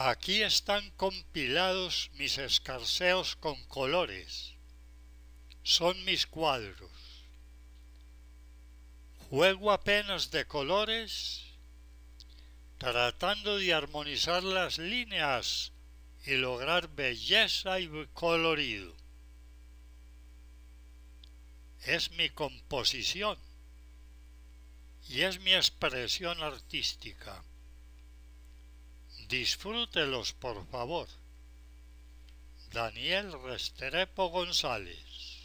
Aquí están compilados mis escarceos con colores. Son mis cuadros. Juego apenas de colores tratando de armonizar las líneas y lograr belleza y colorido. Es mi composición y es mi expresión artística. Disfrútelos, por favor. Daniel Restrepo González